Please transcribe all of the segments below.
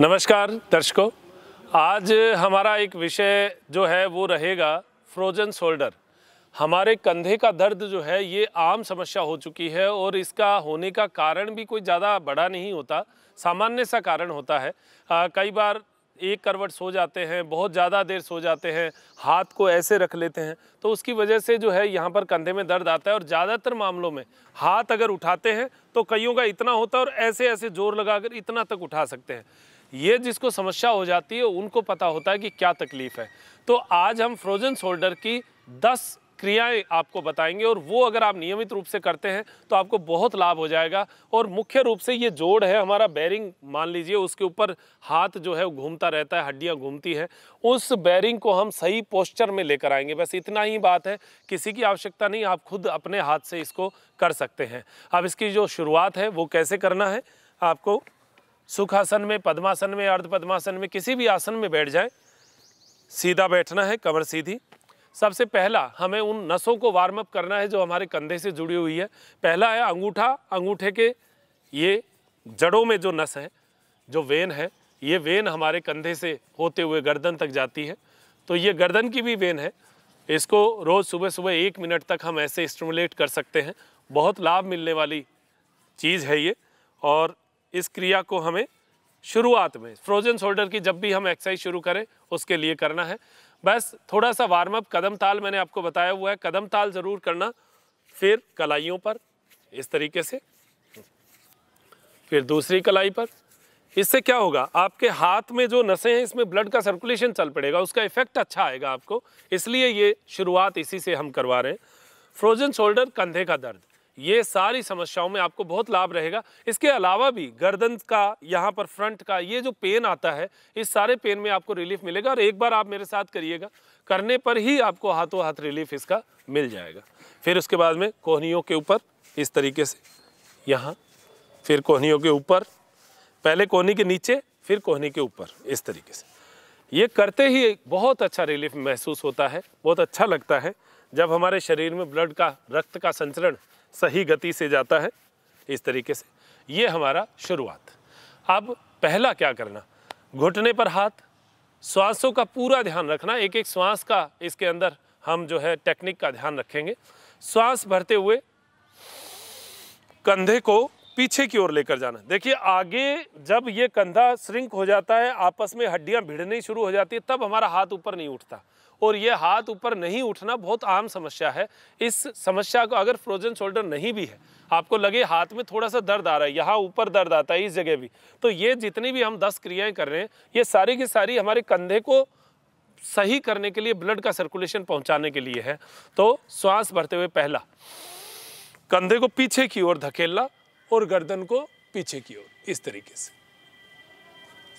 नमस्कार दर्शकों आज हमारा एक विषय जो है वो रहेगा फ्रोजन शोल्डर हमारे कंधे का दर्द जो है ये आम समस्या हो चुकी है और इसका होने का कारण भी कोई ज़्यादा बड़ा नहीं होता सामान्य सा कारण होता है आ, कई बार एक करवट सो जाते हैं बहुत ज़्यादा देर सो जाते हैं हाथ को ऐसे रख लेते हैं तो उसकी वजह से जो है यहाँ पर कंधे में दर्द आता है और ज़्यादातर मामलों में हाथ अगर उठाते हैं तो कईयों का इतना होता है और ऐसे ऐसे जोर लगाकर इतना तक उठा सकते हैं ये जिसको समस्या हो जाती है उनको पता होता है कि क्या तकलीफ है तो आज हम फ्रोजन शोल्डर की 10 क्रियाएं आपको बताएंगे और वो अगर आप नियमित रूप से करते हैं तो आपको बहुत लाभ हो जाएगा और मुख्य रूप से ये जोड़ है हमारा बैरिंग मान लीजिए उसके ऊपर हाथ जो है घूमता रहता है हड्डियां घूमती हैं उस बैरिंग को हम सही पोस्चर में लेकर आएंगे बस इतना ही बात है किसी की आवश्यकता नहीं आप खुद अपने हाथ से इसको कर सकते हैं अब इसकी जो शुरुआत है वो कैसे करना है आपको सुखासन में पद्मासन में अर्ध पद्मासन में किसी भी आसन में बैठ जाएं सीधा बैठना है कमर सीधी सबसे पहला हमें उन नसों को वार्म अप करना है जो हमारे कंधे से जुड़ी हुई है पहला है अंगूठा अंगूठे के ये जड़ों में जो नस है जो वेन है ये वेन हमारे कंधे से होते हुए गर्दन तक जाती है तो ये गर्दन की भी वेन है इसको रोज़ सुबह सुबह एक मिनट तक हम ऐसे स्टमुलेट कर सकते हैं बहुत लाभ मिलने वाली चीज़ है ये और इस क्रिया को हमें शुरुआत में फ्रोजन शोल्डर की जब भी हम एक्सरसाइज शुरू करें उसके लिए करना है बस थोड़ा सा वार्म अप कदम ताल मैंने आपको बताया हुआ है कदम ताल ज़रूर करना फिर कलाइयों पर इस तरीके से फिर दूसरी कलाई पर इससे क्या होगा आपके हाथ में जो नसें हैं इसमें ब्लड का सर्कुलेशन चल पड़ेगा उसका इफेक्ट अच्छा आएगा आपको इसलिए ये शुरुआत इसी से हम करवा रहे हैं फ्रोजन शोल्डर कंधे का दर्द ये सारी समस्याओं में आपको बहुत लाभ रहेगा इसके अलावा भी गर्दन का यहाँ पर फ्रंट का ये जो पेन आता है इस सारे पेन में आपको रिलीफ मिलेगा और एक बार आप मेरे साथ करिएगा करने पर ही आपको हाथों हाथ रिलीफ इसका मिल जाएगा फिर उसके बाद में कोहनियों के ऊपर इस तरीके से यहाँ फिर कोहनियों के ऊपर पहले कोहनी के नीचे फिर कोहनी के ऊपर इस तरीके से ये करते ही बहुत अच्छा रिलीफ महसूस होता है बहुत अच्छा लगता है जब हमारे शरीर में ब्लड का रक्त का संचरण सही गति से जाता है इस तरीके से ये हमारा शुरुआत अब पहला क्या करना घुटने पर हाथ श्वासों का पूरा ध्यान रखना एक एक श्वास का इसके अंदर हम जो है टेक्निक का ध्यान रखेंगे श्वास भरते हुए कंधे को पीछे की ओर लेकर जाना देखिए आगे जब ये कंधा श्रिंक हो जाता है आपस में हड्डियां भिड़नी शुरू हो जाती है तब हमारा हाथ ऊपर नहीं उठता और ये हाथ ऊपर नहीं उठना बहुत आम समस्या है इस समस्या को अगर फ्रोजन शोल्डर नहीं भी है आपको लगे हाथ में थोड़ा सा दर्द आ रहा है यहाँ ऊपर दर्द आता है इस जगह भी तो ये जितनी भी हम दस क्रियाएं कर रहे हैं ये सारी की सारी हमारे कंधे को सही करने के लिए ब्लड का सर्कुलेशन पहुंचाने के लिए है तो श्वास भरते हुए पहला कंधे को पीछे की ओर धकेलना और गर्दन को पीछे की ओर इस तरीके से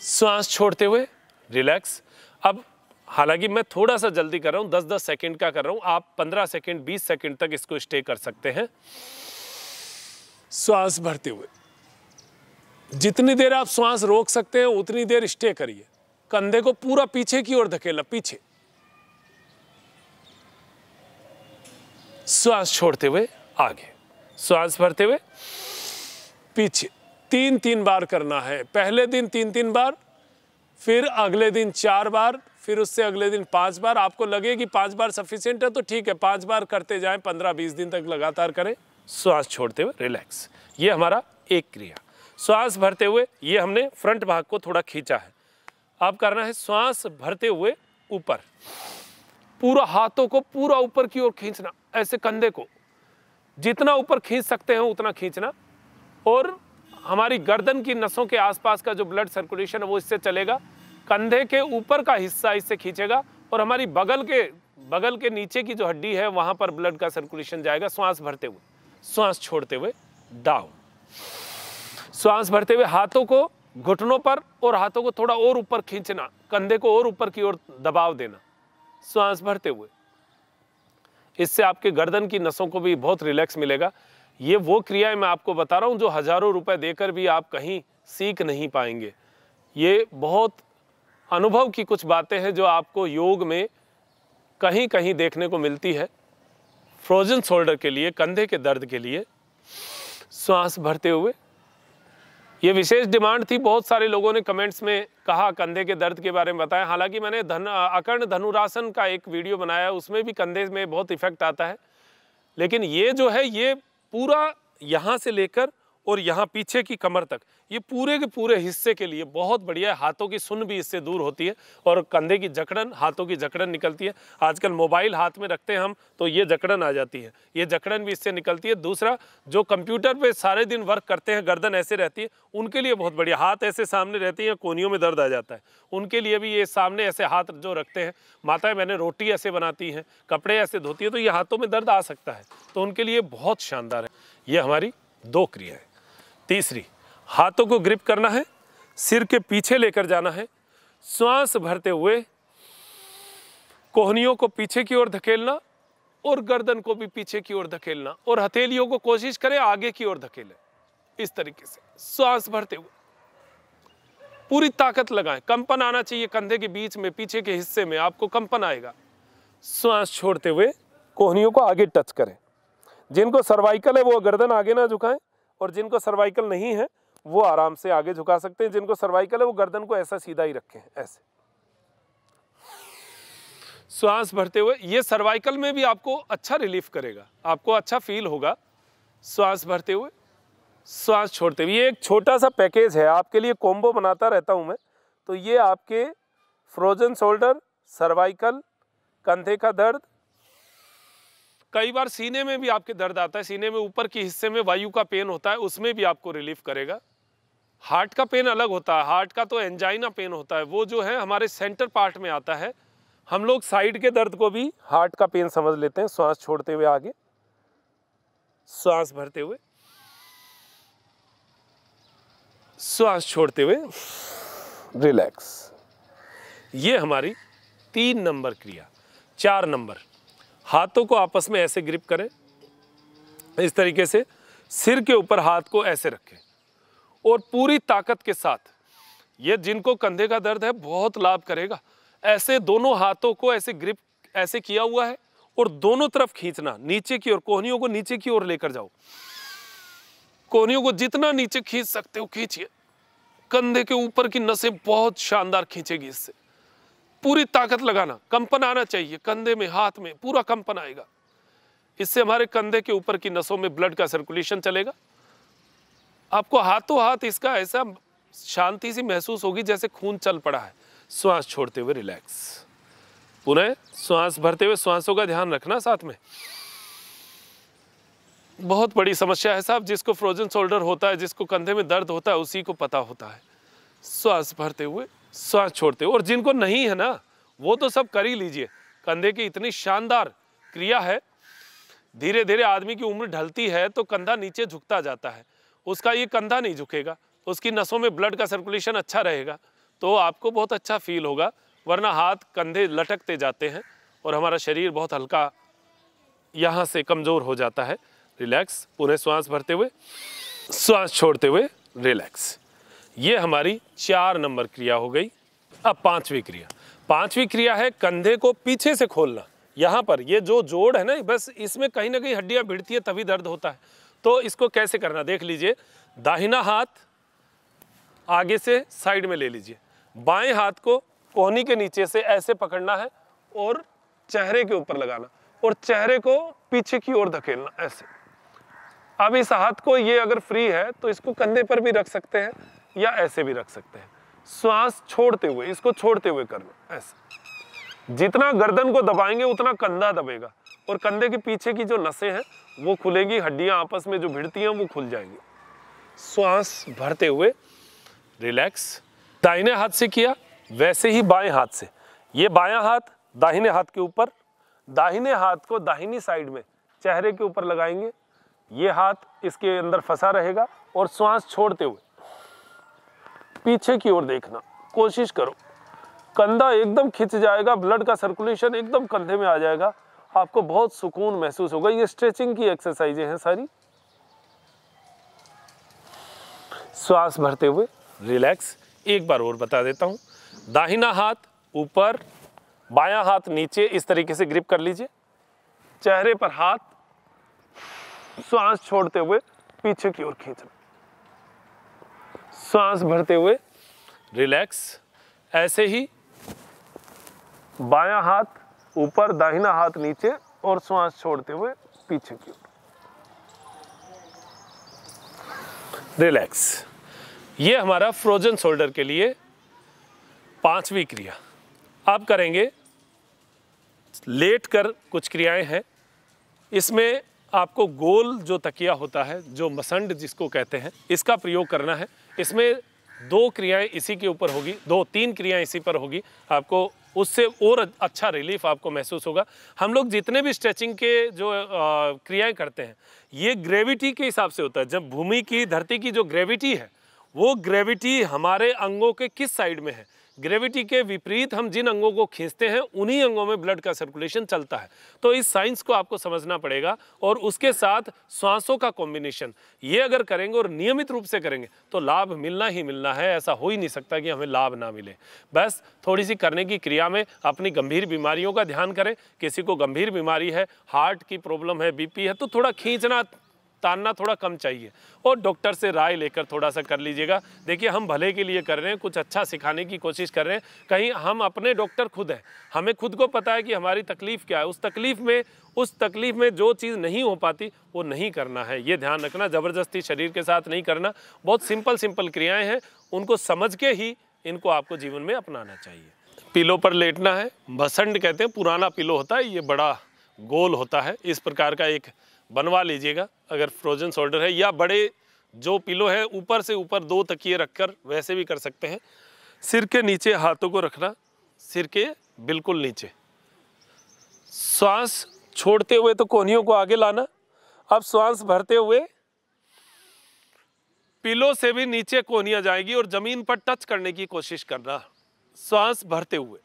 सांस छोड़ते हुए रिलैक्स अब हालांकि मैं थोड़ा सा जल्दी कर रहा हूं दस दस सेकंड का कर रहा हूं आप पंद्रह सेकंड बीस सेकंड तक इसको स्टे कर सकते हैं श्वास भरते हुए जितनी देर आप श्वास रोक सकते हैं उतनी देर स्टे करिए कंधे को पूरा पीछे की ओर धकेला पीछे श्वास छोड़ते हुए आगे श्वास भरते हुए पीछे तीन तीन बार करना है पहले दिन तीन तीन बार फिर अगले दिन चार बार फिर उससे अगले दिन पांच बार आपको लगे कि पांच बार सफिशियंट है तो ठीक है पांच बार करते जाएं पंद्रह बीस दिन तक लगातार करें श्वास छोड़ते हुए रिलैक्स ये हमारा एक क्रिया श्वास भरते हुए ये हमने फ्रंट भाग को थोड़ा खींचा है आप करना है श्वास भरते हुए ऊपर पूरा हाथों को पूरा ऊपर की ओर खींचना ऐसे कंधे को जितना ऊपर खींच सकते हैं उतना खींचना और हमारी गर्दन की नसों के आसपास का जो ब्लड सर्कुलेशन है वो इससे चलेगा कंधे के ऊपर का हिस्सा इससे खींचेगा और हमारी बगल के बगल के नीचे की जो हड्डी है वहाँ पर ब्लड का सर्कुलेशन जाएगा श्वास भरते हुए श्वास छोड़ते हुए डाउन श्वास भरते हुए हाथों को घुटनों पर और हाथों को थोड़ा और ऊपर खींचना कंधे को और ऊपर की ओर दबाव देना श्वास भरते हुए इससे आपके गर्दन की नसों को भी बहुत रिलैक्स मिलेगा ये वो क्रियाएं मैं आपको बता रहा हूँ जो हज़ारों रुपए देकर भी आप कहीं सीख नहीं पाएंगे ये बहुत अनुभव की कुछ बातें हैं जो आपको योग में कहीं कहीं देखने को मिलती है फ्रोजन शोल्डर के लिए कंधे के दर्द के लिए सांस भरते हुए ये विशेष डिमांड थी बहुत सारे लोगों ने कमेंट्स में कहा कंधे के दर्द के बारे में बताया हालांकि मैंने धन अकर्ण धनुरासन का एक वीडियो बनाया उसमें भी कंधे में बहुत इफेक्ट आता है लेकिन ये जो है ये पूरा यहाँ से लेकर और यहाँ पीछे की कमर तक ये पूरे के पूरे हिस्से के लिए बहुत बढ़िया है हाथों की सुन भी इससे दूर होती है और कंधे की जकड़न हाथों की जकड़न निकलती है आजकल मोबाइल हाथ में रखते हैं हम तो ये जकड़न आ जाती है ये जकड़न भी इससे निकलती है दूसरा जो कंप्यूटर पे सारे दिन वर्क करते हैं गर्दन ऐसे रहती है उनके लिए बहुत बढ़िया हाथ ऐसे सामने रहती है कोनियों में दर्द आ जाता है उनके लिए भी ये सामने ऐसे हाथ जो रखते हैं है मैंने रोटी ऐसे बनाती हैं कपड़े ऐसे धोती है तो ये हाथों में दर्द आ सकता है तो उनके लिए बहुत शानदार है ये हमारी दो क्रियाएँ तीसरी हाथों को ग्रिप करना है सिर के पीछे लेकर जाना है श्वास भरते हुए कोहनियों को पीछे की ओर धकेलना और गर्दन को भी पीछे की ओर धकेलना और हथेलियों को कोशिश करें आगे की ओर धकेलें इस तरीके से श्वास भरते हुए पूरी ताकत लगाएं कंपन आना चाहिए कंधे के बीच में पीछे के हिस्से में आपको कंपन आएगा श्वास छोड़ते हुए कोहनियों को आगे टच करें जिनको सर्वाइकल है वो गर्दन आगे ना झुकाएं और जिनको सर्वाइकल नहीं है वो आराम से आगे झुका सकते हैं जिनको सर्वाइकल है वो गर्दन को ऐसा सीधा ही रखें ऐसे श्वास भरते हुए ये सर्वाइकल में भी आपको अच्छा रिलीफ करेगा आपको अच्छा फील होगा श्वास भरते हुए श्वास छोड़ते हुए ये एक छोटा सा पैकेज है आपके लिए कॉम्बो बनाता रहता हूँ मैं तो ये आपके फ्रोजन शोल्डर सर्वाइकल कंधे का दर्द कई बार सीने में भी आपके दर्द आता है सीने में ऊपर के हिस्से में वायु का पेन होता है उसमें भी आपको रिलीफ करेगा हार्ट का पेन अलग होता है हार्ट का तो एंजाइना पेन होता है वो जो है हमारे सेंटर पार्ट में आता है हम लोग साइड के दर्द को भी हार्ट का पेन समझ लेते हैं श्वास छोड़ते हुए आगे श्वास भरते हुए श्वास छोड़ते हुए रिलैक्स ये हमारी तीन नंबर क्रिया चार नंबर हाथों को आपस में ऐसे ग्रिप करें इस तरीके से सिर के ऊपर हाथ को ऐसे रखें और पूरी ताकत के साथ ये जिनको कंधे का दर्द है बहुत लाभ करेगा ऐसे दोनों हाथों को ऐसे ग्रिप ऐसे किया हुआ है और दोनों तरफ खींचना नीचे की ओर कोहनियों को नीचे की ओर लेकर जाओ कोहनियों को जितना नीचे खींच सकते हो खींचिए कंधे के ऊपर की नसें बहुत शानदार खींचेगी इससे पूरी ताकत लगाना कंपन आना चाहिए कंधे में हाथ में पूरा कंपन आएगा इससे हमारे कंधे के ऊपर की नसों में ब्लड का सर्कुलेशन चलेगा आपको हाथों हाथ इसका ऐसा शांति सी महसूस होगी जैसे खून चल पड़ा है श्वास छोड़ते हुए रिलैक्स पुनः श्वास भरते हुए श्वासों का ध्यान रखना साथ में बहुत बड़ी समस्या है साहब जिसको फ्रोजन शोल्डर होता है जिसको कंधे में दर्द होता है उसी को पता होता है श्वास भरते हुए श्वास छोड़ते हो और जिनको नहीं है ना वो तो सब कर ही लीजिए कंधे की इतनी शानदार क्रिया है धीरे धीरे आदमी की उम्र ढलती है तो कंधा नीचे झुकता जाता है उसका ये कंधा नहीं झुकेगा उसकी नसों में ब्लड का सर्कुलेशन अच्छा रहेगा तो आपको बहुत अच्छा फील होगा वरना हाथ कंधे लटकते जाते हैं और हमारा शरीर बहुत हल्का यहाँ से कमज़ोर हो जाता है रिलैक्स पूरे श्वास भरते हुए श्वास छोड़ते हुए रिलैक्स ये हमारी चार नंबर क्रिया हो गई अब पांचवी क्रिया पांचवी क्रिया है कंधे को पीछे से खोलना यहाँ पर ये जो जोड़ है ना बस इसमें कहीं ना कहीं हड्डियाँ भिड़ती है तभी दर्द होता है तो इसको कैसे करना देख लीजिए दाहिना हाथ आगे से साइड में ले लीजिए बाएं हाथ को कोहनी के नीचे से ऐसे पकड़ना है और चेहरे के ऊपर लगाना और चेहरे को पीछे की ओर धकेलना ऐसे अब इस हाथ को ये अगर फ्री है तो इसको कंधे पर भी रख सकते हैं या ऐसे भी रख सकते हैं श्वास छोड़ते हुए इसको छोड़ते हुए करना ऐसे जितना गर्दन को दबाएंगे उतना कंधा दबेगा और कंधे के पीछे की जो नसें हैं वो खुलेगी हड्डियां आपस में जो भिड़ती हैं वो खुल जाएंगी श्वास भरते हुए रिलैक्स दाहिने हाथ से किया वैसे ही बाएं हाथ से ये बायां हाथ दाहिने हाथ के ऊपर दाहिने हाथ को दाहिनी साइड में चेहरे के ऊपर लगाएंगे ये हाथ इसके अंदर फंसा रहेगा और श्वास छोड़ते हुए पीछे की ओर देखना कोशिश करो कंधा एकदम खिंच जाएगा ब्लड का सर्कुलेशन एकदम कंधे में आ जाएगा आपको बहुत सुकून महसूस होगा ये स्ट्रेचिंग की एक्सरसाइजें हैं सारी श्वास भरते हुए रिलैक्स एक बार और बता देता हूँ दाहिना हाथ ऊपर बायां हाथ नीचे इस तरीके से ग्रिप कर लीजिए चेहरे पर हाथ श्वास छोड़ते हुए पीछे की ओर खींचना सांस भरते हुए रिलैक्स ऐसे ही बायां हाथ ऊपर दाहिना हाथ नीचे और श्वास छोड़ते हुए पीछे की ओर रिलैक्स ये हमारा फ्रोजन शोल्डर के लिए पांचवी क्रिया आप करेंगे लेट कर कुछ क्रियाएं हैं इसमें आपको गोल जो तकिया होता है जो मसंड जिसको कहते हैं इसका प्रयोग करना है इसमें दो क्रियाएं इसी के ऊपर होगी दो तीन क्रियाएं इसी पर होगी आपको उससे और अच्छा रिलीफ आपको महसूस होगा हम लोग जितने भी स्ट्रेचिंग के जो क्रियाएं करते हैं ये ग्रेविटी के हिसाब से होता है जब भूमि की धरती की जो ग्रेविटी है वो ग्रेविटी हमारे अंगों के किस साइड में है ग्रेविटी के विपरीत हम जिन अंगों को खींचते हैं उन्हीं अंगों में ब्लड का सर्कुलेशन चलता है तो इस साइंस को आपको समझना पड़ेगा और उसके साथ सांसों का कॉम्बिनेशन ये अगर करेंगे और नियमित रूप से करेंगे तो लाभ मिलना ही मिलना है ऐसा हो ही नहीं सकता कि हमें लाभ ना मिले बस थोड़ी सी करने की क्रिया में अपनी गंभीर बीमारियों का ध्यान करें किसी को गंभीर बीमारी है हार्ट की प्रॉब्लम है बी है तो थोड़ा खींचना तानना थोड़ा कम चाहिए और डॉक्टर से राय लेकर थोड़ा सा कर लीजिएगा देखिए हम भले के लिए कर रहे हैं कुछ अच्छा सिखाने की कोशिश कर रहे हैं कहीं हम अपने डॉक्टर खुद हैं हमें खुद को पता है कि हमारी तकलीफ़ क्या है उस तकलीफ़ में उस तकलीफ़ में जो चीज़ नहीं हो पाती वो नहीं करना है ये ध्यान रखना ज़बरदस्ती शरीर के साथ नहीं करना बहुत सिंपल सिंपल क्रियाएँ हैं उनको समझ के ही इनको आपको जीवन में अपनाना चाहिए पिलो पर लेटना है भसंड कहते हैं पुराना पिलो होता है ये बड़ा गोल होता है इस प्रकार का एक बनवा लीजिएगा अगर फ्रोजन शोल्डर है या बड़े जो पिलो है ऊपर से ऊपर दो तकिए रखकर वैसे भी कर सकते हैं सिर के नीचे हाथों को रखना सिर के बिल्कुल नीचे श्वास छोड़ते हुए तो कोहनियों को आगे लाना अब श्वास भरते हुए पिलो से भी नीचे कोहनियाँ जाएगी और ज़मीन पर टच करने की कोशिश करना श्वास भरते हुए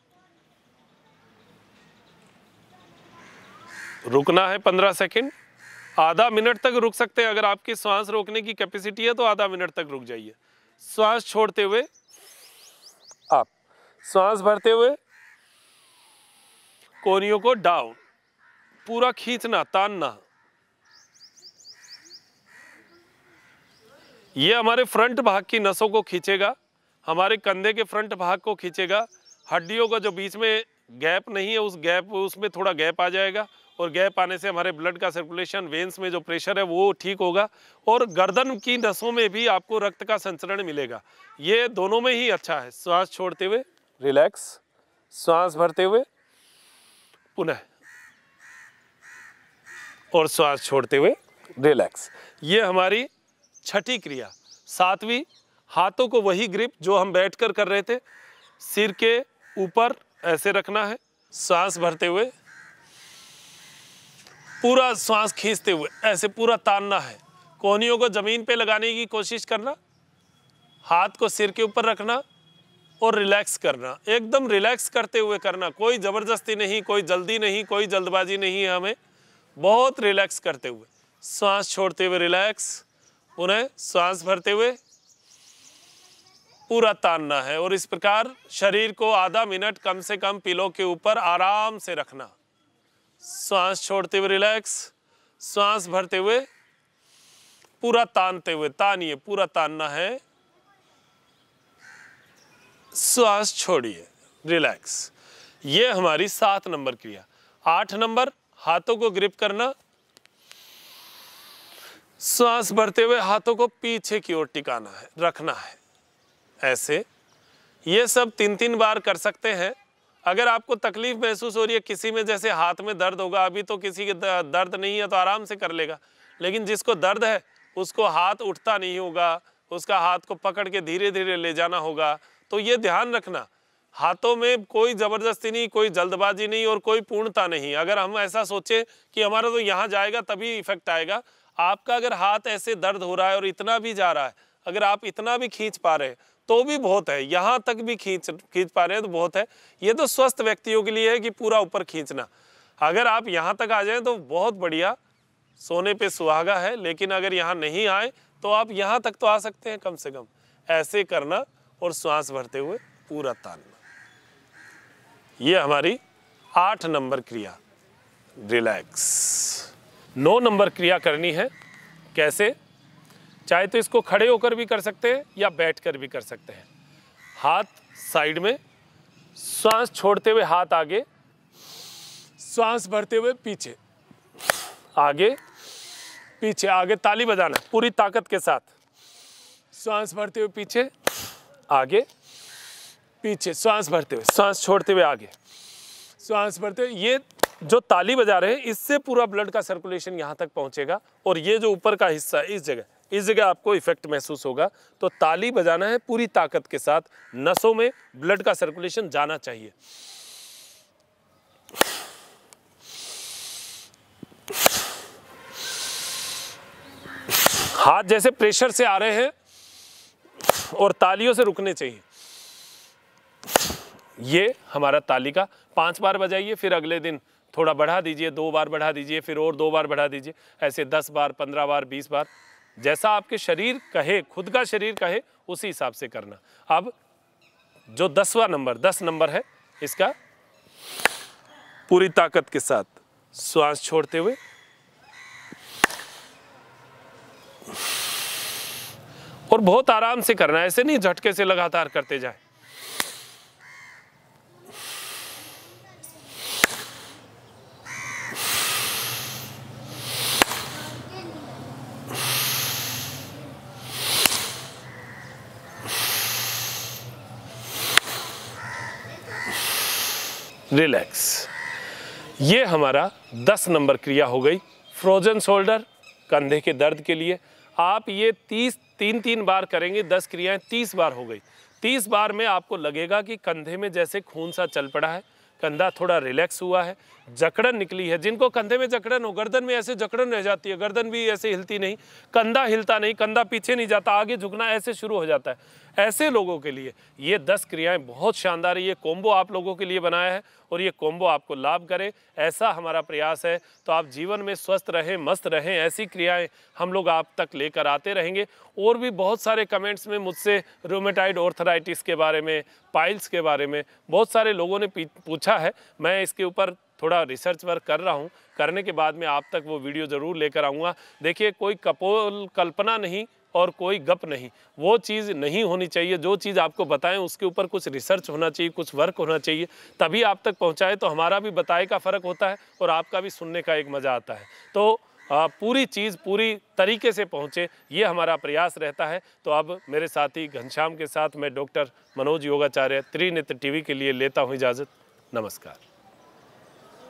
रुकना है पंद्रह सेकंड आधा मिनट तक रुक सकते हैं अगर आपकी सांस रोकने की कैपेसिटी है तो आधा मिनट तक रुक जाइए सांस छोड़ते हुए आप सांस भरते हुए कोनियों को डाउन पूरा खींचना तानना ये हमारे फ्रंट भाग की नसों को खींचेगा हमारे कंधे के फ्रंट भाग को खींचेगा हड्डियों का जो बीच में गैप नहीं है उस गैप उसमें थोड़ा गैप आ जाएगा और गैप आने से हमारे ब्लड का सर्कुलेशन वेंस में जो प्रेशर है वो ठीक होगा और गर्दन की नसों में भी आपको रक्त का संचरण मिलेगा ये दोनों में ही अच्छा है श्वास छोड़ते हुए रिलैक्स श्वास भरते हुए पुनः और श्वास छोड़ते हुए रिलैक्स ये हमारी छठी क्रिया सातवीं हाथों को वही ग्रिप जो हम बैठकर कर रहे थे सिर के ऊपर ऐसे रखना है सांस भरते हुए पूरा सांस खींचते हुए ऐसे पूरा तानना है कोहनियों को ज़मीन पे लगाने की कोशिश करना हाथ को सिर के ऊपर रखना और रिलैक्स करना एकदम रिलैक्स करते हुए करना कोई ज़बरदस्ती नहीं कोई जल्दी नहीं कोई जल्दबाजी नहीं है हमें बहुत रिलैक्स करते हुए सांस छोड़ते हुए रिलैक्स उन्हें सांस भरते हुए पूरा तानना है और इस प्रकार शरीर को आधा मिनट कम से कम पिलो के ऊपर आराम से रखना श्वास छोड़ते हुए रिलैक्स श्वास भरते हुए पूरा तानते हुए तानिए पूरा तानना है श्वास छोड़िए रिलैक्स ये हमारी सात नंबर क्रिया आठ नंबर हाथों को ग्रिप करना श्वास भरते हुए हाथों को पीछे की ओर टिकाना है रखना है ऐसे ये सब तीन तीन बार कर सकते हैं अगर आपको तकलीफ महसूस हो रही है किसी में जैसे हाथ में दर्द होगा अभी तो किसी के दर्द नहीं है तो आराम से कर लेगा लेकिन जिसको दर्द है उसको हाथ उठता नहीं होगा उसका हाथ को पकड़ के धीरे धीरे ले जाना होगा तो ये ध्यान रखना हाथों में कोई ज़बरदस्ती नहीं कोई जल्दबाजी नहीं और कोई पूर्णता नहीं अगर हम ऐसा सोचें कि हमारा तो यहाँ जाएगा तभी इफेक्ट आएगा आपका अगर हाथ ऐसे दर्द हो रहा है और इतना भी जा रहा है अगर आप इतना भी खींच पा रहे हैं तो भी बहुत है यहाँ तक भी खींच खींच पा रहे हैं तो बहुत है ये तो स्वस्थ व्यक्तियों के लिए है कि पूरा ऊपर खींचना अगर आप यहाँ तक आ जाए तो बहुत बढ़िया सोने पे सुहागा है लेकिन अगर यहाँ नहीं आए तो आप यहाँ तक तो आ सकते हैं कम से कम ऐसे करना और श्वास भरते हुए पूरा तानना ये हमारी आठ नंबर क्रिया रिलैक्स नौ नंबर क्रिया करनी है कैसे चाहे तो इसको खड़े होकर भी कर सकते हैं या बैठ कर भी कर सकते हैं हाथ साइड में सांस छोड़ते हुए हाथ आगे सांस भरते हुए पीछे आगे पीछे आगे ताली बजाना पूरी ताकत के साथ सांस भरते हुए पीछे आगे पीछे सांस भरते हुए सांस छोड़ते हुए आगे सांस भरते हुए ये जो ताली बजा रहे हैं इससे पूरा ब्लड का सर्कुलेशन यहाँ तक पहुँचेगा और ये जो ऊपर का हिस्सा है इस जगह इस जगह आपको इफेक्ट महसूस होगा तो ताली बजाना है पूरी ताकत के साथ नसों में ब्लड का सर्कुलेशन जाना चाहिए हाथ जैसे प्रेशर से आ रहे हैं और तालियों से रुकने चाहिए ये हमारा ताली का पांच बार बजाइए फिर अगले दिन थोड़ा बढ़ा दीजिए दो बार बढ़ा दीजिए फिर और दो बार बढ़ा दीजिए ऐसे दस बार पंद्रह बार बीस बार जैसा आपके शरीर कहे खुद का शरीर कहे उसी हिसाब से करना अब जो दसवा नंबर दस नंबर है इसका पूरी ताकत के साथ श्वास छोड़ते हुए और बहुत आराम से करना है ऐसे नहीं झटके से लगातार करते जाए रिलैक्स ये हमारा दस नंबर क्रिया हो गई फ्रोजन शोल्डर कंधे के दर्द के लिए आप ये तीस तीन तीन बार करेंगे दस क्रियाएं तीस बार हो गई तीस बार में आपको लगेगा कि कंधे में जैसे खून सा चल पड़ा है कंधा थोड़ा रिलैक्स हुआ है जकड़न निकली है जिनको कंधे में जकड़न हो गर्दन में ऐसे जकड़न रह जाती है गर्दन भी ऐसे हिलती नहीं कंधा हिलता नहीं कंधा पीछे नहीं जाता आगे झुकना ऐसे शुरू हो जाता है ऐसे लोगों के लिए ये दस क्रियाएं बहुत शानदार है ये कोम्बो आप लोगों के लिए बनाया है और ये कोम्बो आपको लाभ करे ऐसा हमारा प्रयास है तो आप जीवन में स्वस्थ रहें मस्त रहें ऐसी क्रियाएं हम लोग आप तक लेकर आते रहेंगे और भी बहुत सारे कमेंट्स में मुझसे रोमेटाइड ऑर्थराइटिस के बारे में पाइल्स के बारे में बहुत सारे लोगों ने पूछा है मैं इसके ऊपर थोड़ा रिसर्च वर्क कर रहा हूँ करने के बाद में आप तक वो वीडियो ज़रूर लेकर आऊँगा देखिए कोई कपोल कल्पना नहीं और कोई गप नहीं वो चीज़ नहीं होनी चाहिए जो चीज़ आपको बताएं उसके ऊपर कुछ रिसर्च होना चाहिए कुछ वर्क होना चाहिए तभी आप तक पहुँचाए तो हमारा भी बताए का फ़र्क होता है और आपका भी सुनने का एक मज़ा आता है तो आ, पूरी चीज़ पूरी तरीके से पहुँचे ये हमारा प्रयास रहता है तो अब मेरे साथी घनश्याम के साथ मैं डॉक्टर मनोज योगाचार्य त्रिनेत्र टीवी के लिए लेता हूँ इजाज़त नमस्कार